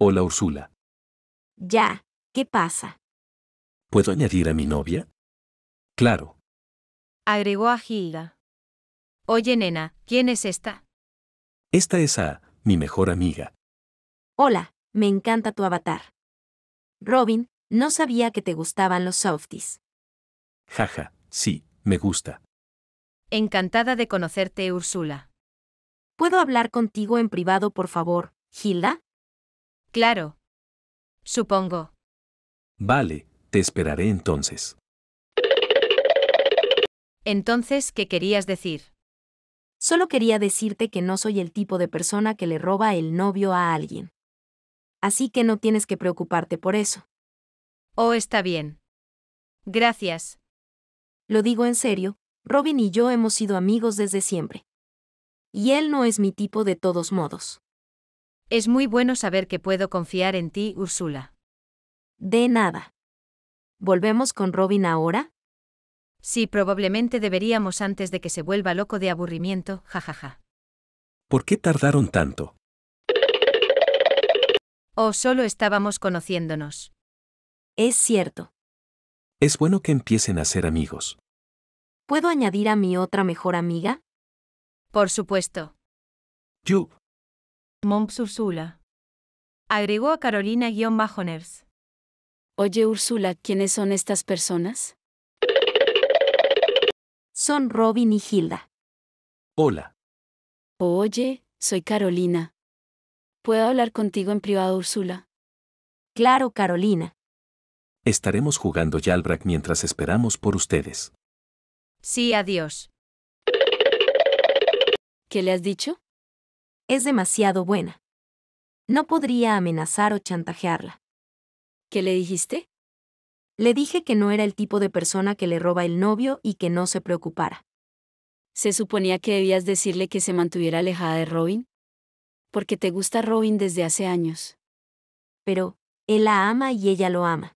Hola Ursula. Ya, ¿qué pasa? ¿Puedo añadir a mi novia? Claro. Agregó a Gilda. Oye nena, ¿quién es esta? Esta es a mi mejor amiga. Hola, me encanta tu avatar. Robin, no sabía que te gustaban los softies. Jaja, sí, me gusta. Encantada de conocerte, Ursula. ¿Puedo hablar contigo en privado, por favor, Gilda? Claro. Supongo. Vale, te esperaré entonces. Entonces, ¿qué querías decir? Solo quería decirte que no soy el tipo de persona que le roba el novio a alguien. Así que no tienes que preocuparte por eso. Oh, está bien. Gracias. Lo digo en serio, Robin y yo hemos sido amigos desde siempre. Y él no es mi tipo de todos modos. Es muy bueno saber que puedo confiar en ti, Ursula. De nada. ¿Volvemos con Robin ahora? Sí, probablemente deberíamos antes de que se vuelva loco de aburrimiento, jajaja. ¿Por qué tardaron tanto? O solo estábamos conociéndonos. Es cierto. Es bueno que empiecen a ser amigos. ¿Puedo añadir a mi otra mejor amiga? Por supuesto. Yo, «Moms Ursula», Agregó a Carolina-Bajoners. Oye Ursula, ¿quiénes son estas personas? Son Robin y Hilda. Hola. Oye, soy Carolina. ¿Puedo hablar contigo en privado, Ursula?» Claro, Carolina. Estaremos jugando Yalbrak mientras esperamos por ustedes. Sí, adiós. ¿Qué le has dicho? Es demasiado buena. No podría amenazar o chantajearla. ¿Qué le dijiste? Le dije que no era el tipo de persona que le roba el novio y que no se preocupara. ¿Se suponía que debías decirle que se mantuviera alejada de Robin? Porque te gusta Robin desde hace años. Pero, él la ama y ella lo ama.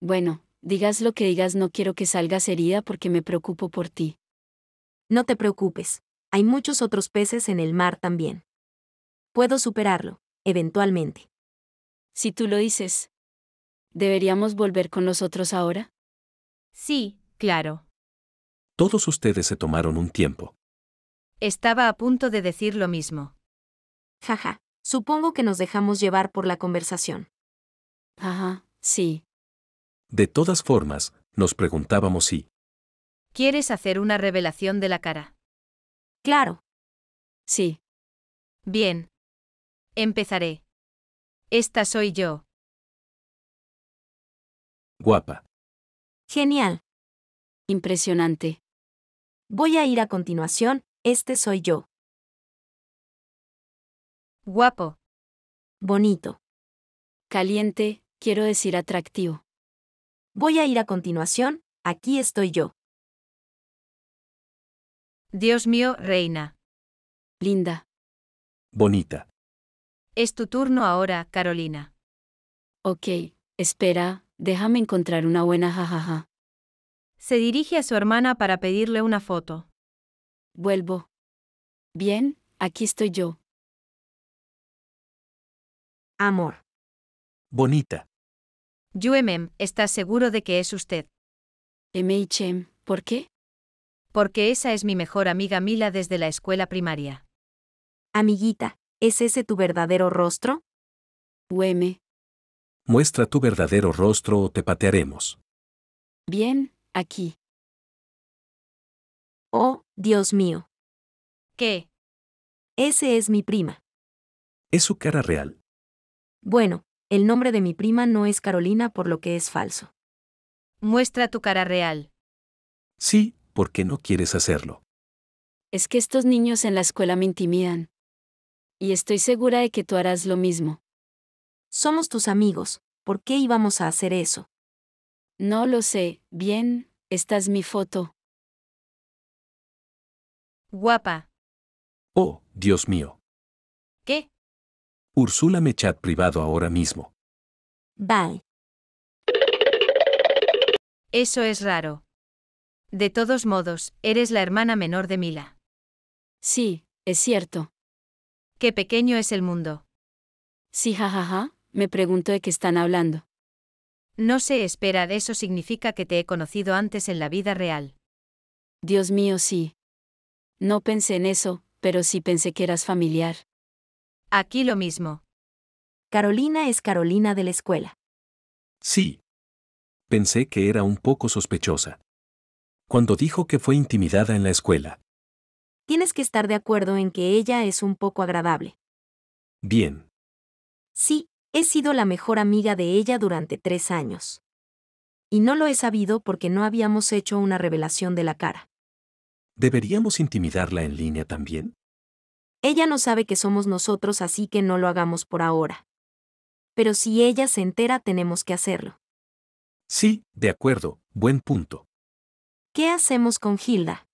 Bueno, digas lo que digas, no quiero que salgas herida porque me preocupo por ti. No te preocupes. Hay muchos otros peces en el mar también. Puedo superarlo, eventualmente. Si tú lo dices, ¿deberíamos volver con nosotros ahora? Sí, claro. Todos ustedes se tomaron un tiempo. Estaba a punto de decir lo mismo. Jaja, supongo que nos dejamos llevar por la conversación. Ajá, sí. De todas formas, nos preguntábamos si... ¿Quieres hacer una revelación de la cara? Claro. Sí. Bien. Empezaré. Esta soy yo. Guapa. Genial. Impresionante. Voy a ir a continuación, este soy yo. Guapo. Bonito. Caliente, quiero decir atractivo. Voy a ir a continuación, aquí estoy yo. Dios mío, reina. Linda. Bonita. Es tu turno ahora, Carolina. Ok, espera, déjame encontrar una buena jajaja. Se dirige a su hermana para pedirle una foto. Vuelvo. Bien, aquí estoy yo. Amor. Bonita. Yuemem, ¿estás seguro de que es usted? MHM, ¿por qué? porque esa es mi mejor amiga Mila desde la escuela primaria. Amiguita, ¿es ese tu verdadero rostro? Ueme. Muestra tu verdadero rostro o te patearemos. Bien, aquí. Oh, Dios mío. ¿Qué? Ese es mi prima. Es su cara real. Bueno, el nombre de mi prima no es Carolina por lo que es falso. Muestra tu cara real. Sí, ¿por qué no quieres hacerlo? Es que estos niños en la escuela me intimidan. Y estoy segura de que tú harás lo mismo. Somos tus amigos, ¿por qué íbamos a hacer eso? No lo sé, bien, esta es mi foto. Guapa. Oh, Dios mío. ¿Qué? Úrsula chat privado ahora mismo. Bye. Eso es raro. De todos modos, eres la hermana menor de Mila. Sí, es cierto. Qué pequeño es el mundo. Sí, jajaja, ja, ja, me pregunto de qué están hablando. No sé, espera, eso significa que te he conocido antes en la vida real. Dios mío, sí. No pensé en eso, pero sí pensé que eras familiar. Aquí lo mismo. Carolina es Carolina de la escuela. Sí. Pensé que era un poco sospechosa cuando dijo que fue intimidada en la escuela. Tienes que estar de acuerdo en que ella es un poco agradable. Bien. Sí, he sido la mejor amiga de ella durante tres años. Y no lo he sabido porque no habíamos hecho una revelación de la cara. ¿Deberíamos intimidarla en línea también? Ella no sabe que somos nosotros, así que no lo hagamos por ahora. Pero si ella se entera, tenemos que hacerlo. Sí, de acuerdo, buen punto. ¿Qué hacemos con Hilda?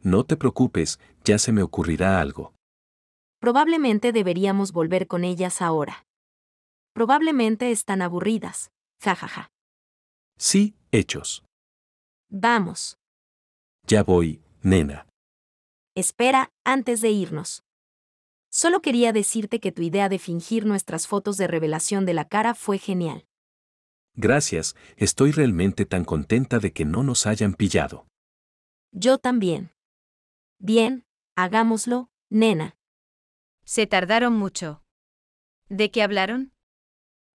No te preocupes, ya se me ocurrirá algo. Probablemente deberíamos volver con ellas ahora. Probablemente están aburridas. Jajaja. Sí, hechos. Vamos. Ya voy, nena. Espera, antes de irnos. Solo quería decirte que tu idea de fingir nuestras fotos de revelación de la cara fue genial. Gracias, estoy realmente tan contenta de que no nos hayan pillado. Yo también. Bien, hagámoslo, nena. Se tardaron mucho. ¿De qué hablaron?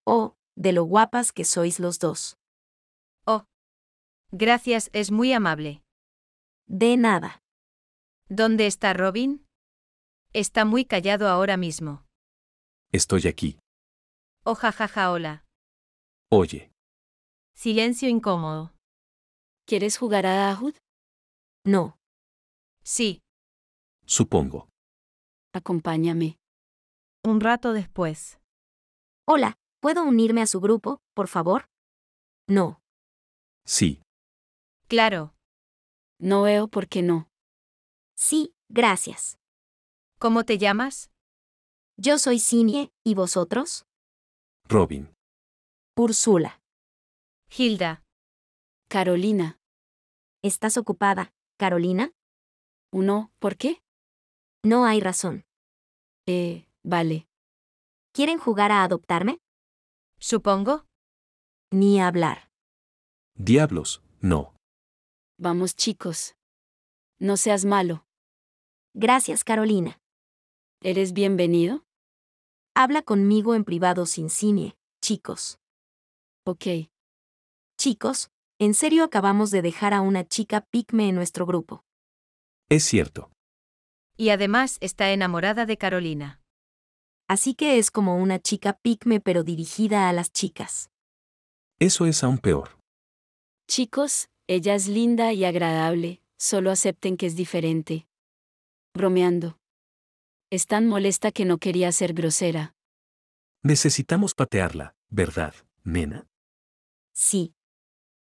Oh, de lo guapas que sois los dos. Oh. Gracias, es muy amable. De nada. ¿Dónde está Robin? Está muy callado ahora mismo. Estoy aquí. Oh, jajaja, hola. Oye. Silencio incómodo. ¿Quieres jugar a ajedrez? No. Sí. Supongo. Acompáñame. Un rato después. Hola, ¿puedo unirme a su grupo, por favor? No. Sí. Claro. No veo por qué no. Sí, gracias. ¿Cómo te llamas? Yo soy Sine ¿y vosotros? Robin. Ursula. Hilda. Carolina. ¿Estás ocupada, Carolina? Uno, ¿por qué? No hay razón. Eh, vale. ¿Quieren jugar a adoptarme? Supongo. Ni hablar. Diablos, no. Vamos chicos. No seas malo. Gracias, Carolina. ¿Eres bienvenido? Habla conmigo en privado sin cine, chicos. Ok. Chicos, en serio acabamos de dejar a una chica pigme en nuestro grupo. Es cierto. Y además está enamorada de Carolina. Así que es como una chica pigme pero dirigida a las chicas. Eso es aún peor. Chicos, ella es linda y agradable, solo acepten que es diferente. Bromeando. Es tan molesta que no quería ser grosera. Necesitamos patearla, ¿verdad, nena? Sí,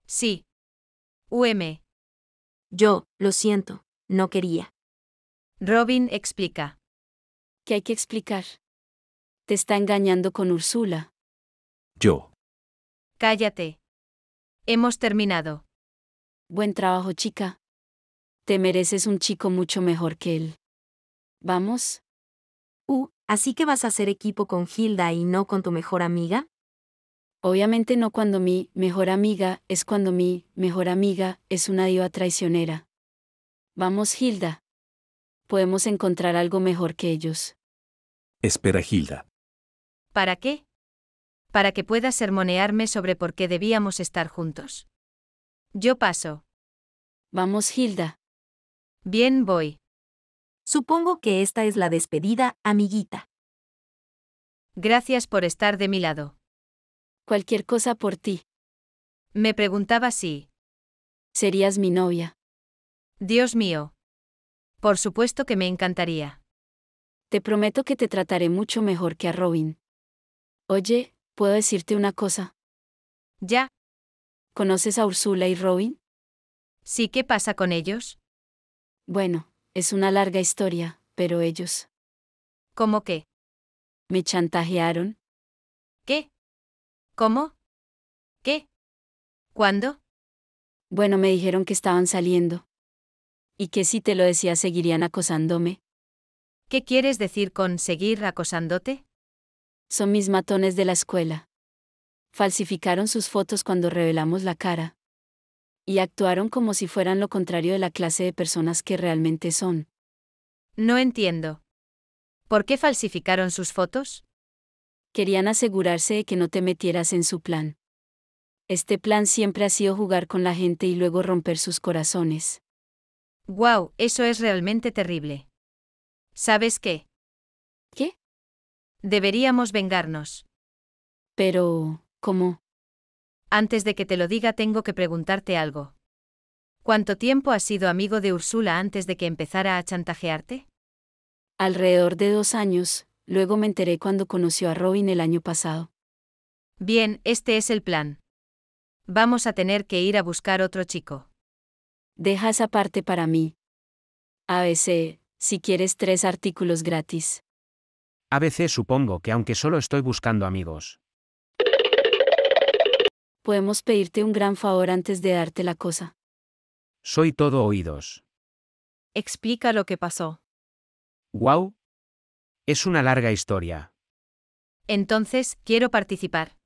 Sí. UM. Yo, lo siento, no quería. Robin explica. ¿Qué hay que explicar? Te está engañando con Ursula. Yo. Cállate. Hemos terminado. Buen trabajo, chica. Te mereces un chico mucho mejor que él. ¿Vamos? U, uh, ¿así que vas a hacer equipo con Hilda y no con tu mejor amiga? Obviamente no cuando mi mejor amiga es cuando mi mejor amiga es una diva traicionera. Vamos, Hilda. Podemos encontrar algo mejor que ellos. Espera, Hilda. ¿Para qué? Para que puedas sermonearme sobre por qué debíamos estar juntos. Yo paso. Vamos, Hilda. Bien, voy. Supongo que esta es la despedida, amiguita. Gracias por estar de mi lado cualquier cosa por ti. Me preguntaba si... Serías mi novia. Dios mío. Por supuesto que me encantaría. Te prometo que te trataré mucho mejor que a Robin. Oye, ¿puedo decirte una cosa? Ya. ¿Conoces a Ursula y Robin? Sí, ¿qué pasa con ellos? Bueno, es una larga historia, pero ellos. ¿Cómo qué? Me chantajearon. ¿Qué? ¿Cómo? ¿Qué? ¿Cuándo? Bueno, me dijeron que estaban saliendo. Y que si te lo decía seguirían acosándome. ¿Qué quieres decir con seguir acosándote? Son mis matones de la escuela. Falsificaron sus fotos cuando revelamos la cara. Y actuaron como si fueran lo contrario de la clase de personas que realmente son. No entiendo. ¿Por qué falsificaron sus fotos? querían asegurarse de que no te metieras en su plan. Este plan siempre ha sido jugar con la gente y luego romper sus corazones. ¡Wow! Eso es realmente terrible. ¿Sabes qué? ¿Qué? Deberíamos vengarnos. Pero, ¿cómo? Antes de que te lo diga tengo que preguntarte algo. ¿Cuánto tiempo has sido amigo de Úrsula antes de que empezara a chantajearte? Alrededor de dos años, Luego me enteré cuando conoció a Robin el año pasado. Bien, este es el plan. Vamos a tener que ir a buscar otro chico. Deja esa parte para mí. ABC, si quieres tres artículos gratis. ABC supongo que aunque solo estoy buscando amigos. Podemos pedirte un gran favor antes de darte la cosa. Soy todo oídos. Explica lo que pasó. Wow, es una larga historia. Entonces, quiero participar.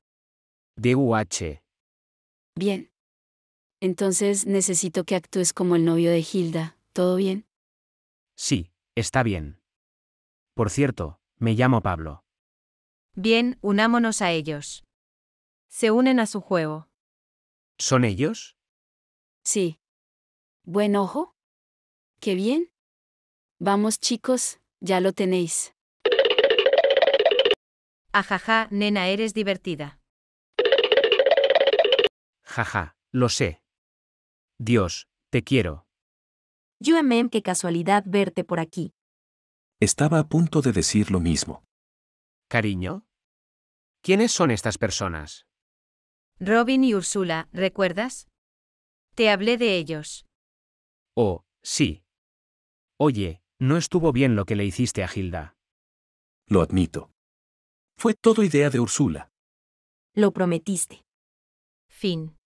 DUH. Bien. Entonces necesito que actúes como el novio de Hilda. ¿Todo bien? Sí, está bien. Por cierto, me llamo Pablo. Bien, unámonos a ellos. Se unen a su juego. ¿Son ellos? Sí. Buen ojo. Qué bien. Vamos chicos, ya lo tenéis. Ajaja, nena, eres divertida. Jaja, lo sé. Dios, te quiero. Yo qué casualidad verte por aquí. Estaba a punto de decir lo mismo. Cariño. ¿Quiénes son estas personas? Robin y Úrsula, ¿recuerdas? Te hablé de ellos. Oh, sí. Oye, no estuvo bien lo que le hiciste a Gilda. Lo admito. Fue todo idea de Úrsula. Lo prometiste. Fin.